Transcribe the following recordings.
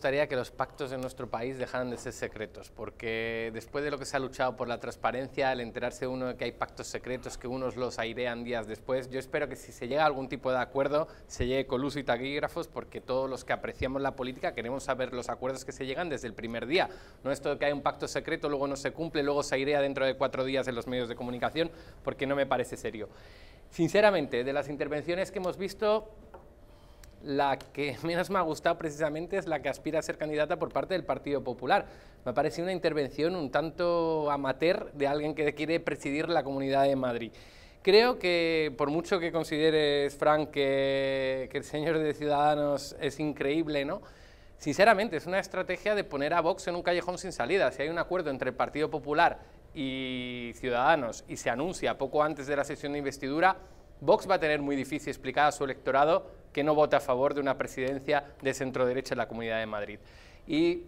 Me gustaría que los pactos en nuestro país dejaran de ser secretos, porque después de lo que se ha luchado por la transparencia, al enterarse uno de que hay pactos secretos, que unos los airean días después, yo espero que si se llega a algún tipo de acuerdo, se llegue con luz y taquígrafos, porque todos los que apreciamos la política queremos saber los acuerdos que se llegan desde el primer día. No esto todo que hay un pacto secreto, luego no se cumple, luego se airea dentro de cuatro días en los medios de comunicación, porque no me parece serio. Sinceramente, de las intervenciones que hemos visto, la que menos me ha gustado precisamente es la que aspira a ser candidata por parte del Partido Popular. Me ha parecido una intervención un tanto amateur de alguien que quiere presidir la Comunidad de Madrid. Creo que, por mucho que consideres, Frank, que, el señor de Ciudadanos es increíble, ¿no? Sinceramente, es una estrategia de poner a Vox en un callejón sin salida. Si hay un acuerdo entre el Partido Popular y Ciudadanos y se anuncia poco antes de la sesión de investidura, Vox va a tener muy difícil explicar a su electorado que no vota a favor de una presidencia de centro derecha en la Comunidad de Madrid. Y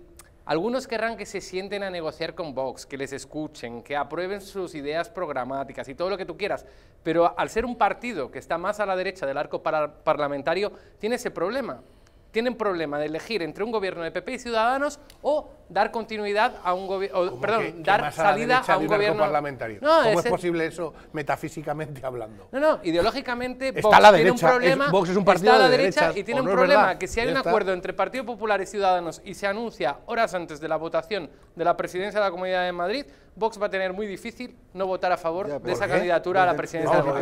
algunos querrán que se sienten a negociar con Vox, que les escuchen, que aprueben sus ideas programáticas y todo lo que tú quieras, pero al ser un partido que está más a la derecha del arco parlamentario, tiene ese problema tienen problema de elegir entre un gobierno de PP y Ciudadanos o dar continuidad a un gobierno, perdón, dar salida a, un gobierno parlamentario. No, ¿Cómo es, posible eso metafísicamente hablando? No no, ideológicamente Vox la derecha, tiene un problema, partido está la derecha, y tiene un problema que si hay un acuerdo entre Partido Popular y Ciudadanos y se anuncia horas antes de la votación de la presidencia de la Comunidad de Madrid, Vox va a tener muy difícil no votar a favor de esa candidatura a la presidencia de la